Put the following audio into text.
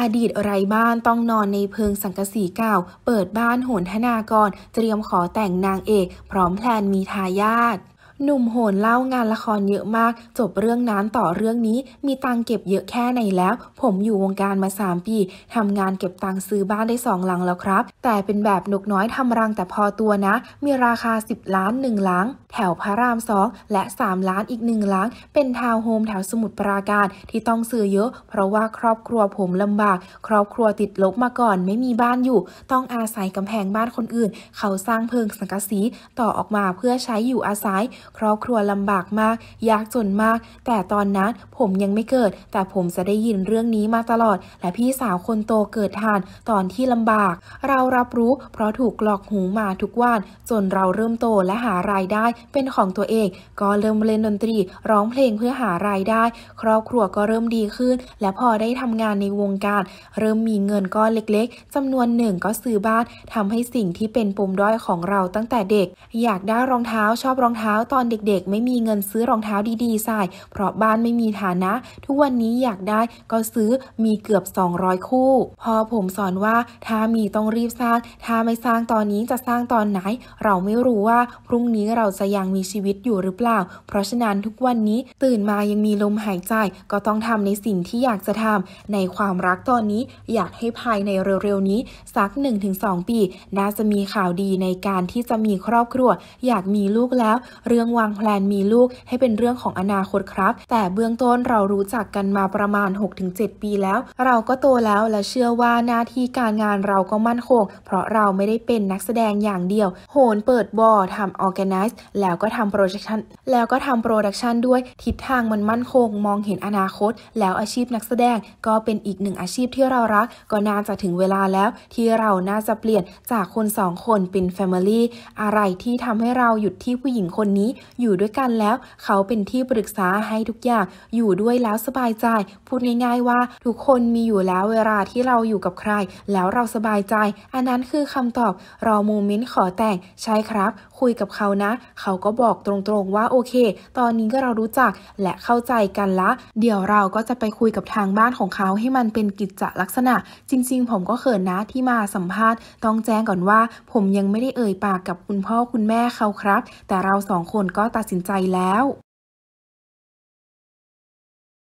อดีตไรบ้านต้องนอนในเพิงสังกสีเก่า เปิดบ้านโหนธนากรเตรียมขอแต่งนางเอกพร้อมแพลนมีทายาทหนุ่มโหนเล่างานละครเยอะมาก จบเรื่องนั้นต่อเรื่องนี้มีตังเก็บเยอะแค่ไหนแล้ว ผมอยู่วงการมา 3 ปีทำงานเก็บตังซื้อบ้านได้สองหลังแล้วครับ แต่เป็นแบบนกน้อยทำรังแต่พอตัวนะ มีราคา 10 ล้าน1หลังแถวพระรามสองและ 3 ล้านอีก1หลัง เป็นทาวน์โฮมแถวสมุทรปราการที่ต้องซื้อเยอะ เพราะว่าครอบครัวผมลำบาก ครอบครัวติดลบมาก่อนไม่มีบ้านอยู่ ต้องอาศัยกำแพงบ้านคนอื่น เขาสร้างเพิงสังกะสีต่อออกมาเพื่อใช้อยู่อาศัยครอบครัวลำบากมากยากจนมาก แต่ตอนนั้น ผมยังไม่เกิด แต่ผมจะได้ยินเรื่องนี้มาตลอด และพี่สาวคนโตเกิดทานตอนที่ลำบาก เรารับรู้ เพราะถูกหลอกหูมาทุกวันจนเราเริ่มโตและหารายได้ เป็นของตัวเองก็เริ่มเล่นดนตรีร้องเพลงเพื่อหารายได้ ครอบครัวก็เริ่มดีขึ้น และพอได้ทำงานในวงการ เริ่มมีเงินก้อนเล็ก ๆจำนวนหนึ่งก็ซื้อบ้านทำให้สิ่งที่เป็นปมด้อยของเราตั้งแต่เด็ก อยากได้รองเท้า ชอบรองเท้าตอนเด็กๆไม่มีเงินซื้อรองเท้าดีๆใส่ เพราะบ้านไม่มีฐานะ ทุกวันนี้อยากได้ก็ซื้อมีเกือบ 200 คู่ พอผมสอนว่าถ้ามีต้องรีบสร้างถ้าไม่สร้างตอนนี้จะสร้างตอนไหน เราไม่รู้ว่าพรุ่งนี้เราจะยังมีชีวิตอยู่หรือเปล่า เพราะฉะนั้นทุกวันนี้ตื่นมายังมีลมหายใจ ก็ต้องทำในสิ่งที่อยากจะทำในความรักตอนนี้อยากให้ภายในเร็วๆนี้สัก 1-2 ปี น่าจะมีข่าวดีในการที่จะมีครอบครัว อยากมีลูกแล้วเรื่องรื่องวางแผนมีลูกให้เป็นเรื่องของอนาคตครับ แต่เบื้องต้นเรารู้จักกันมาประมาณ 6-7 ปีแล้ว เราก็โตแล้วและเชื่อว่าหน้าที่การงานเราก็มั่นคง เพราะเราไม่ได้เป็นนักแสดงอย่างเดียวโหนเปิดบอทำออแกไนซ์แล้วก็ทำโปรดักชันแล้วก็ทำโปรดักชันด้วย ทิศทางมันมั่นคงมองเห็นอนาคต แล้วอาชีพนักแสดง ก็เป็นอีกหนึ่งอาชีพที่เรารัก ก็น่าจะถึงเวลาแล้วที่เราน่าจะเปลี่ยนจากคนสองคนเป็นแฟมิลี่อะไรที่ทำให้เราหยุดที่ผู้หญิงคนนี้อยู่ด้วยกันแล้ว เขาเป็นที่ปรึกษาให้ทุกอย่าง อยู่ด้วยแล้วสบายใจ พูดง่ายๆว่า ทุกคนมีอยู่แล้วเวลาที่เราอยู่กับใคร แล้วเราสบายใจ อันนั้นคือคำตอบรอโมเมนต์ขอแต่งใช่ครับ คุยกับเขานะ เขาก็บอกตรงๆว่าโอเค ตอนนี้ก็เรารู้จักและเข้าใจกันละเดี๋ยวเราก็จะไปคุยกับทางบ้านของเขาให้มันเป็นกิจจลักษณะ จริง ๆ ผมก็เขินนะที่มาสัมภาษณ์ ต้องแจ้งก่อนว่า ผมยังไม่ได้เอ่ยปากกับคุณพ่อคุณแม่เขาครับ แต่เราสองคนนก็ตัดสินใจแล้ว